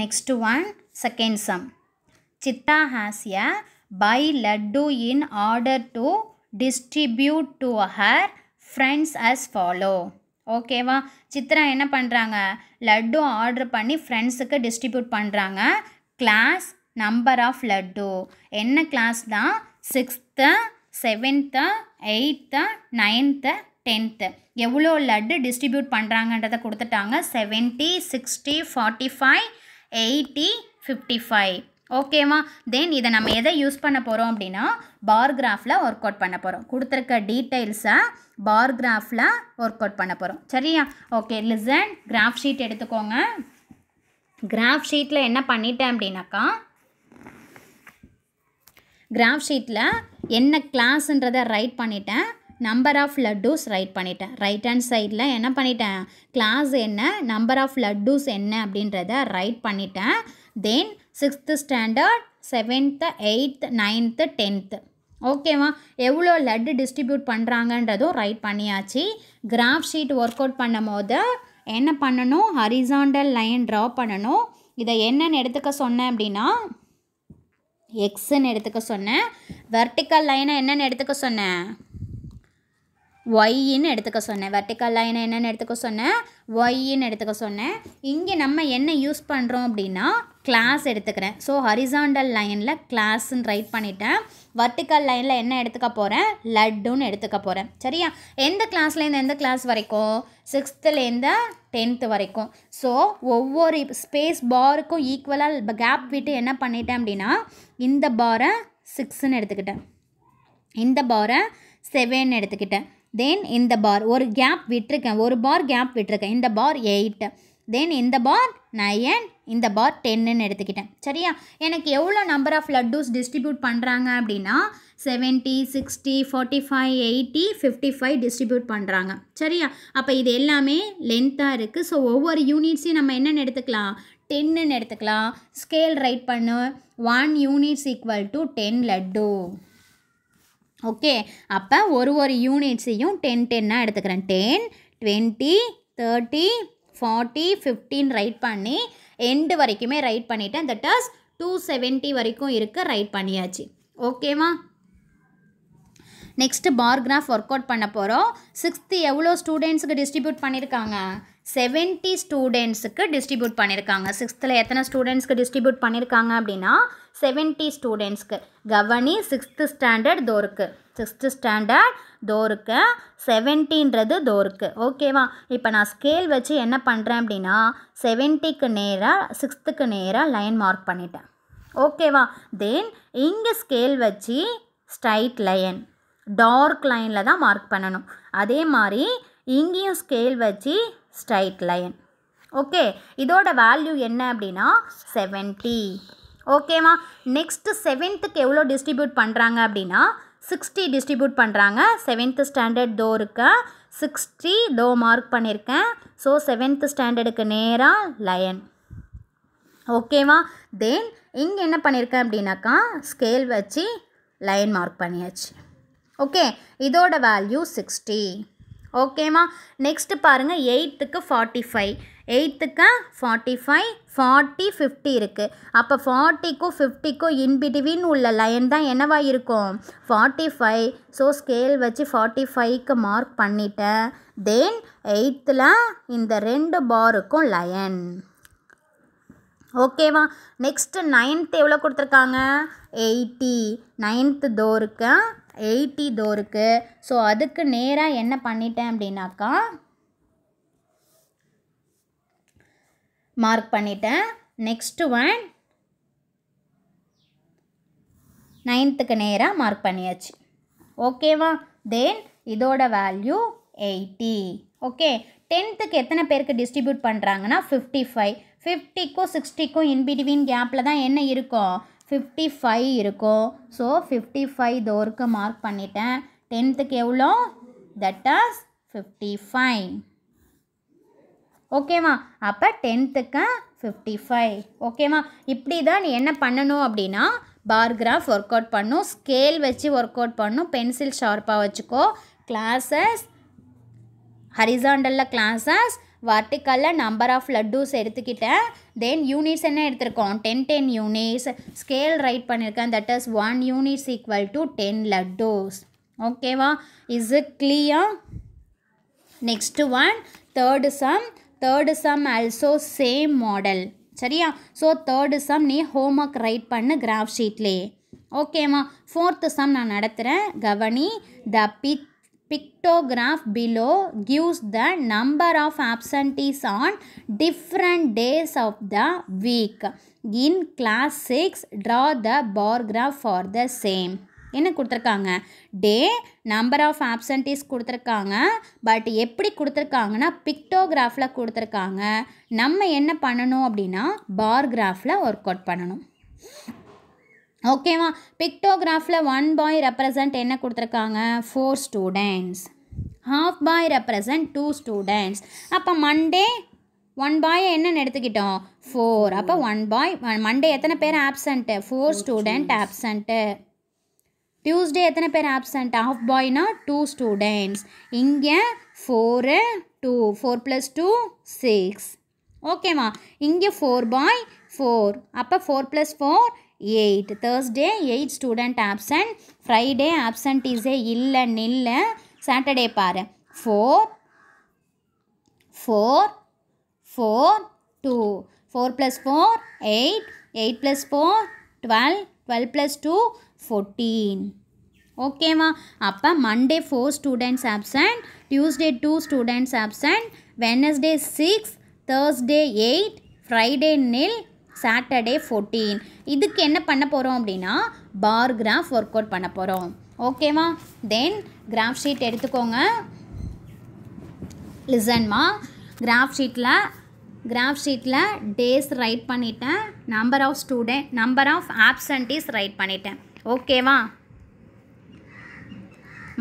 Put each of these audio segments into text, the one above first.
next one second sum Chitra has a பை laddu in order to distribute to her friends as follow ஓகேவா சித்ரா என்ன பண்ணுறாங்க laddu order பண்ணி ஃப்ரெண்ட்ஸுக்கு டிஸ்ட்ரிபியூட் பண்ணுறாங்க கிளாஸ் நம்பர் ஆஃப் லட்டு என்ன கிளாஸ் தான் sixth seventh eighth ninth tenth எவ்வளோ லட்டு டிஸ்ட்ரிபியூட் பண்ணுறாங்கன்றதை கொடுத்துட்டாங்க seventy sixty forty five eighty fifty five ஓகேவா தென் இதை நம்ம எதை யூஸ் பண்ண போகிறோம் அப்படின்னா பார் கிராஃபில் ஒர்க் அவுட் பண்ண போகிறோம் கொடுத்துருக்க டீட்டெயில்ஸை பார் கிராஃபில் ஒர்க் அவுட் பண்ண போகிறோம் சரியா ஓகே லிசன் கிராஃப் ஷீட் எடுத்துக்கோங்க கிராஃப் ஷீட்டில் என்ன பண்ணிட்டேன் அப்படின்னாக்கா கிராஃப் ஷீட்டில் என்ன கிளாஸ்ன்றதை ரைட் பண்ணிட்டேன் நம்பர் ஆஃப் லட்டூஸ் ரைட் பண்ணிட்டேன் ரைட் ஹேண்ட் சைடில் என்ன பண்ணிட்டேன் கிளாஸ் என்ன நம்பர் ஆஃப் லட்டூஸ் என்ன அப்படின்றத ரைட் பண்ணிட்டேன் then sixth standard seventh eighth ninth tenth ஓகேவா எவ்வளோ லட்டு டிஸ்ட்ரிபியூட் பண்ணுறாங்கன்றதும் ரைட் பண்ணியாச்சு கிராஃப் ஷீட் ஒர்க் அவுட் பண்ணும் போது என்ன பண்ணணும் ஹரிசாண்டல் லைன் ட்ரா பண்ணணும் இதை என்னென்னு எடுத்துக்க சொன்னேன் அப்படின்னா எக்ஸுன்னு எடுத்துக்க சொன்னேன் வெர்டிக்கல் லைனை என்னென்னு எடுத்துக்க சொன்னேன் ஒய்ன்னு எடுத்துக்க சொன்னேன் வெர்டிக்கல் லைனை என்னென்னு எடுத்துக்க சொன்னேன் ஒய்ன்னு எடுத்துக்க சொன்னேன் இங்கே நம்ம என்ன யூஸ் பண்ணுறோம் அப்படின்னா கிளாஸ் எடுத்துக்கிறேன் ஸோ ஹரிசாண்டல் லைனில் கிளாஸ்ன்னு ரைட் பண்ணிட்டேன் வர்டிக்கல் லைனில் என்ன எடுத்துக்க போகிறேன் லட்டுன்னு எடுத்துக்க போகிறேன் சரியா எந்த கிளாஸ்லேருந்து எந்த கிளாஸ் வரைக்கும் சிக்ஸ்த்துலேருந்து டென்த்து வரைக்கும் ஸோ ஒவ்வொரு ஸ்பேஸ் பாருக்கும் ஈக்குவலாக கேப் விட்டு என்ன பண்ணிட்டேன் அப்படின்னா இந்த பாரை சிக்ஸ்ன்னு எடுத்துக்கிட்டேன் இந்த பாரை செவன் எடுத்துக்கிட்டேன் தென் இந்த பார் ஒரு கேப் விட்டுருக்கேன் ஒரு பார் கேப் விட்டுருக்கேன் இந்த பார் எயிட்டு தென் இந்த பார் நயன் இந்த பார் டென்னுன்னு எடுத்துக்கிட்டேன் சரியா எனக்கு எவ்வளோ நம்பர் ஆஃப் லட்டூஸ் டிஸ்ட்ரிபியூட் பண்ணுறாங்க அப்படின்னா seventy sixty forty five eighty fifty five distribute பண்ணுறாங்க சரியா அப்போ இது எல்லாமே லென்த்தாக இருக்குது ஸோ ஒவ்வொரு யூனிட்ஸையும் நம்ம என்னென்னு எடுத்துக்கலாம் டென்னுன்னு எடுத்துக்கலாம் ஸ்கேல் ரைட் பண்ணு one units equal to ten laddu okay அப்போ ஒரு ஒரு யூனிட்ஸையும் டென் டென்னாக எடுத்துக்கிறேன் டென் டுவெண்ட்டி தேர்ட்டி ஃபார்ட்டி ஃபிஃப்டின் ரைட் பண்ணி எண்டு வரைக்குமே ரைட் பண்ணிவிட்டேன் தட் ஆஸ் டூ செவன்ட்டி வரைக்கும் இருக்க ரைட் பண்ணியாச்சு ஓகேவா next bar graph work out பண்ண போகிறோம் சிக்ஸ்த்து எவ்வளோ ஸ்டூடெண்ட்ஸுக்கு டிஸ்ட்ரிபியூட் பண்ணியிருக்காங்க செவன்ட்டி ஸ்டூடெண்ட்ஸுக்கு டிஸ்ட்ரிபியூட் பண்ணியிருக்காங்க சிக்ஸ்த்தில் எத்தனை ஸ்டூடெண்ட்ஸ்க்கு டிஸ்ட்ரிபியூட் பண்ணியிருக்காங்க அப்படின்னா செவன்ட்டி ஸ்டூடெண்ட்ஸ்க்கு கவனி சிக்ஸ்த்து ஸ்டாண்டர்ட் தோருக்கு சிக்ஸ்த்து ஸ்டாண்டர்ட் தோருக்கு செவன்ட்டின்றது தோருக்கு ஓகேவா இப்போ நான் ஸ்கேல் வச்சு என்ன பண்ணுறேன் அப்படின்னா செவன்ட்டிக்கு நேராக சிக்ஸ்த்துக்கு நேராக லைன் மார்க் பண்ணிட்டேன் ஓகேவா தென் இங்கே ஸ்கேல் வச்சு ஸ்ட்ரைட் லைன் டார்க் லைனில் தான் மார்க் பண்ணணும் அதே மாதிரி இங்கேயும் ஸ்கேல் வச்சு ஸ்ட்ரைட் லைன் ஓகே இதோட வேல்யூ என்ன அப்படின்னா செவன்ட்டி ஓகேவா நெக்ஸ்ட்டு செவன்த்துக்கு எவ்வளோ டிஸ்ட்ரிபியூட் பண்ணுறாங்க அப்படின்னா சிக்ஸ்டி டிஸ்ட்ரிபியூட் பண்ணுறாங்க செவன்த்து ஸ்டாண்டர்ட் தோ இருக்கேன் சிக்ஸ்டி தோ மார்க் பண்ணியிருக்கேன் ஸோ செவன்த்து ஸ்டாண்டர்டுக்கு நேராக லயன் ஓகேவா தென் இங்கே என்ன பண்ணியிருக்கேன் அப்படின்னாக்கா ஸ்கேல் வச்சு லைன் மார்க் பண்ணியாச்சு ஓகே இதோட வேல்யூ சிக்ஸ்டி ஓகேவா நெக்ஸ்ட்டு பாருங்கள் எயித்துக்கு ஃபார்ட்டி ஃபைவ் எயித்துக்கு ஃபார்ட்டி ஃபைவ் ஃபார்ட்டி ஃபிஃப்டி இருக்குது அப்போ ஃபார்ட்டிக்கும் ஃபிஃப்டிக்கும் இன்பிட்வீன் உள்ள லைன் தான் என்னவாக இருக்கும் ஃபார்ட்டி ஃபைவ் ஸோ ஸ்கேல் வச்சு ஃபார்ட்டி ஃபைவ்க்கு மார்க் பண்ணிட்டேன் தென் எயித்தில் இந்த ரெண்டு பாருக்கும் லயன் ஓகேவா நெக்ஸ்ட்டு நைன்த் எவ்வளோ கொடுத்துருக்காங்க எயிட்டி நைன்த்து டோருக்கு எயிட்டி டோருக்கு ஸோ அதுக்கு நேராக என்ன பண்ணிட்டேன் அப்படின்னாக்கா மார்க் பண்ணிட்டேன் நெக்ஸ்ட்டு ஒன் நைன்த்துக்கு நேராக மார்க் பண்ணியாச்சு ஓகேவா தென் இதோட வேல்யூ எயிட்டி ஓகே டென்த்துக்கு எத்தனை பேருக்கு டிஸ்ட்ரிபியூட் பண்ணுறாங்கன்னா ஃபிஃப்டி ஃபைவ் ஃபிஃப்டிக்கும் சிக்ஸ்டிக்கும் இன்பிடிவின் கேப்பில் தான் என்ன இருக்கும் ஃபிஃப்டி ஃபைவ் இருக்கும் ஸோ ஃபிஃப்டி ஃபைவ் தோருக்கு மார்க் பண்ணிட்டேன் டென்த்துக்கு எவ்வளோ தட் ஆஸ் ஃபிஃப்டி ஃபைவ் ஓகேவா அப்போ டென்த்துக்கு ஃபிஃப்டி ஃபைவ் ஓகேவா இப்படி தான் நீ என்ன பண்ணணும் அப்படின்னா பார் கிராஃப் ஒர்க் அவுட் பண்ணும் ஸ்கேல் வச்சு ஒர்க் அவுட் பண்ணும் பென்சில் ஷார்ப்பாக வச்சுக்கோ கிளாஸஸ் ஹரிசாண்டலில் கிளாஸஸ் வர்டிக்கலில் நம்பர் ஆஃப் லட்டூஸ் எடுத்துக்கிட்டேன் தென் யூனிட்ஸ் என்ன எடுத்திருக்கோம் ten ten units scale write பண்ணியிருக்கேன் that is one units equal to ten laddus ஓகேவா இஸ் இட் கிளியா next one third sum third sum also same model சரியா ஸோ தேர்டு சம் நீ homework write பண்ணு graph ஷீட்லேயே ஓகேம்மா ஃபோர்த்து சம் நான் நடத்துகிறேன் கவனி the pic pictograph below gives the number of absentees on different days of the week in class six draw the bar graph for the same என்ன கொடுத்துருக்காங்க day number of absentees கொடுத்துருக்காங்க but எப்படி கொடுத்துருக்காங்கன்னா பிக்டோகிராஃபில் கொடுத்துருக்காங்க நம்ம என்ன பண்ணணும் அப்படின்னா பார் கிராஃபில் ஒர்க் அவுட் பண்ணணும் ஓகேவா பிக்டோகிராஃபில் ஒன் பாய் ரெப்ரசன்ட் என்ன கொடுத்துருக்காங்க four students half boy represent two students அப்போ மண்டே ஒன் பாய் என்னென்னு எடுத்துக்கிட்டோம் ஃபோர் அப்போ ஒன் பாய் மண்டே எத்தனை பேர் absent four student absent Tuesday எத்தனை பேர் ஆப்சண்ட் ஆஃப் பாய்னா டூ ஸ்டூடெண்ட்ஸ் இங்கே four two four plus two six ஓகேவா இங்கே ஃபோர் பாய் ஃபோர் அப்போ four plus four eight Thursday eight student absent Friday absent இஸே இல்லை நில்லை சாட்டர்டே பாரு four four four two four plus four eight eight plus four twelve twelve plus two fourteen ஓகேவா அப்போ Monday four students absent Tuesday two students absent Wednesday six Thursday eight Friday nil Saturday fourteen இதுக்கு என்ன பண்ண போகிறோம் அப்படின்னா bar graph work out பண்ண போகிறோம் ஓகேவா தென் கிராஃப் ஷீட் எடுத்துக்கோங்க லிசன்மா கிராஃப் ஷீட்டில் கிராஃப் ஷீட்டில் டேஸ் ரைட் பண்ணிட்டேன் number of student number of absentees write பண்ணிட்டேன் ஓகேவா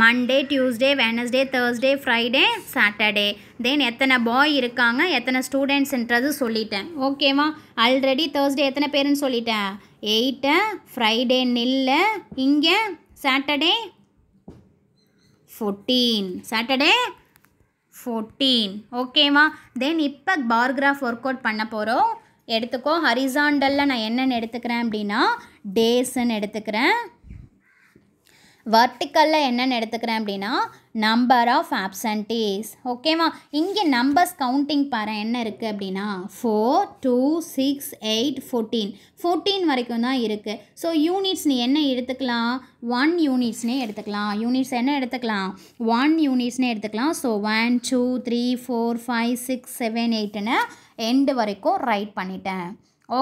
Monday Tuesday Wednesday Thursday Friday Saturday then எத்தனை பாய் இருக்காங்க எத்தனை ஸ்டூடெண்ட்ஸ்ன்றது சொல்லிட்டேன் ஓகேவா ஆல்ரெடி தேர்ஸ்டே எத்தனை பேருன்னு சொல்லிட்டேன் எயிட்டு ஃப்ரைடே நில்ல இங்கே சாட்டர்டே ஃபோர்டீன் சாட்டர்டே ஃபோர்டீன் ஓகேவா தென் இப்போ பார்க்ராஃப் ஒர்க் அவுட் பண்ண போகிறோம் எடுத்துக்கோ ஹரிசாண்டலில் நான் என்னென்னு எடுத்துக்கிறேன் அப்படின்னா டேஸ்ன்னு எடுத்துக்கிறேன் வர்டிக்கலில் என்னென்னு எடுத்துக்கிறேன் அப்படின்னா நம்பர் ஆஃப் ஆப்சன்டீஸ் ஓகேவா இங்கே நம்பர்ஸ் கவுண்டிங் பாரு என்ன இருக்குது அப்படின்னா four two six eight fourteen fourteen வரைக்கும் தான் இருக்குது ஸோ யூனிட்ஸ் நீ என்ன எடுத்துக்கலாம் ஒன் யூனிட்ஸ்னே எடுத்துக்கலாம் யூனிட்ஸ் என்ன எடுத்துக்கலாம் ஒன் யூனிட்ஸ்னே எடுத்துக்கலாம் so one two three four five six seven எயிட்டுன்னு எண்டு வரைக்கும் ரைட் பண்ணிட்டேன்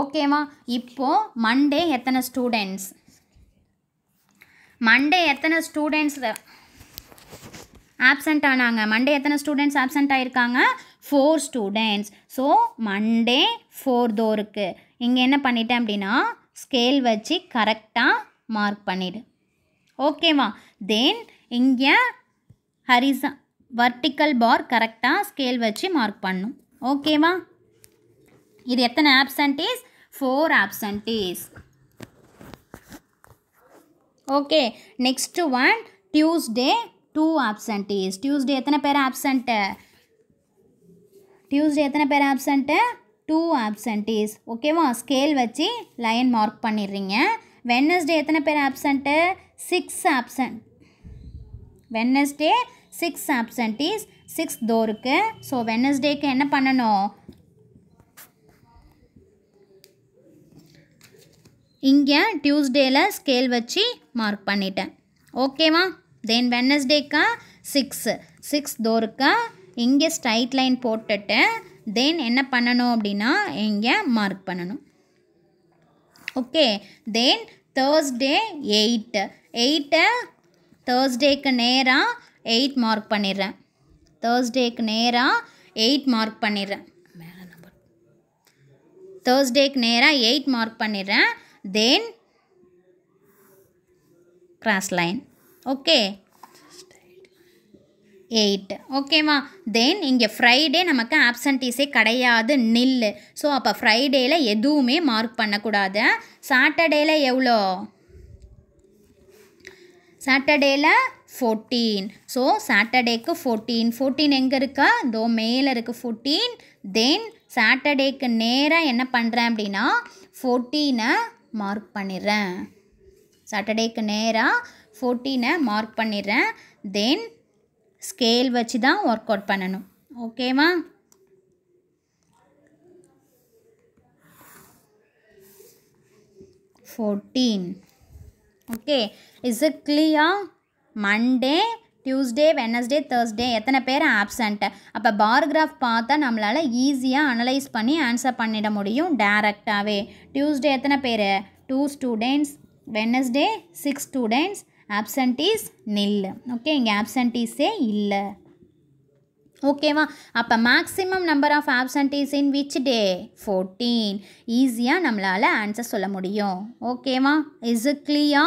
ஓகேவா இப்போது மண்டே எத்தனை ஸ்டூடெண்ட்ஸ் மண்டே எத்தனை ஸ்டூடெண்ட்ஸ் ஆப்சண்ட் ஆனாங்க மண்டே எத்தனை ஸ்டூடெண்ட்ஸ் ஆப்சண்ட் ஆகிருக்காங்க four students so Monday four தோ இருக்குது இங்கே என்ன பண்ணிட்டேன் அப்படின்னா ஸ்கேல் வச்சு கரெக்டாக மார்க் பண்ணிவிடு ஓகேவா தென் இங்கே ஹரிசா வர்டிக்கல் பார் கரெக்டாக ஸ்கேல் வச்சு மார்க் பண்ணும் ஓகேவா இது எத்தனை absentees four absentees okay next one Tuesday two absentees Tuesday எத்தனை பேர் ஆப்சண்ட்டு டியூஸ்டே எத்தனை பேர் ஆப்சண்ட்டு டூ ஆப்சன்டேஸ் ஓகேவா ஸ்கேல் வச்சு லைன் மார்க் பண்ணிடுறீங்க வென்னஸ்டே எத்தனை பேர் absent six absent Wednesday six absentees six தோ ஸோ வென்னஸ்டேக்கு என்ன பண்ணணும் இங்கே டியூஸ்டேயில் ஸ்கேல் வச்சு மார்க் பண்ணிட்டேன் ஓகேவா தென் வென்னஸ்டேக்கா சிக்ஸு சிக்ஸ் டோருக்கா இங்கே ஸ்ட்ரைட் லைன் போட்டுட்டு தென் என்ன பண்ணணும் அப்படின்னா இங்கே மார்க் பண்ணணும் ஓகே தென் தேர்ஸ்டே எயிட்டு எயிட்டை தேர்ஸ்டேக்கு நேராக எயிட் மார்க் பண்ணிடுறேன் தேர்ஸ்டேக்கு நேராக எயிட் மார்க் பண்ணிடுறேன் தேர்ஸ்டேக்கு நேராக எயிட் மார்க் பண்ணிடுறேன் then cross line okay eight ஓகேவா தென் இங்கே ஃப்ரைடே நமக்கு ஆப்சன்டீஸே கிடையாது நில் ஸோ அப்போ ஃப்ரைடேயில் எதுவுமே மார்க் பண்ணக்கூடாது சாட்டர்டேயில் எவ்வளோ சாட்டர்டேயில் ஃபோர்டீன் ஸோ சாட்டர்டேக்கு ஃபோர்டீன் ஃபோர்டீன் எங்கே இருக்கா தோ மேலே இருக்குது ஃபோர்டீன் தென் சாட்டர்டேக்கு நேராக என்ன பண்ணுறேன் அப்படின்னா ஃபோர்டீனை மார்க் பண்ணிடுறேன் சாட்டர்டேக்கு நேராக ஃபோர்டீனை மார்க் பண்ணிடுறேன் தென் ஸ்கேல் வச்சு தான் ஒர்க் அவுட் பண்ணணும் ஓகேவா fourteen okay is it clear Monday Tuesday Wednesday Thursday எத்தனை பேர் ஆப்சண்ட்டு அப்போ பாரகிராஃப் பார்த்தா நம்மளால் ஈஸியாக அனலைஸ் பண்ணி ஆன்சர் பண்ணிட முடியும் டேரெக்டாகவே டியூஸ்டே எத்தனை பேர் two students Wednesday six students absentees nil okay இங்கே ஆப்சன்டீஸே இல்லை ஓகேவா அப்போ maximum number of absentees in which day fourteen ஈஸியாக நம்மளால் ஆன்சர் சொல்ல முடியும் ஓகேவா இஸ் இட் கிளியா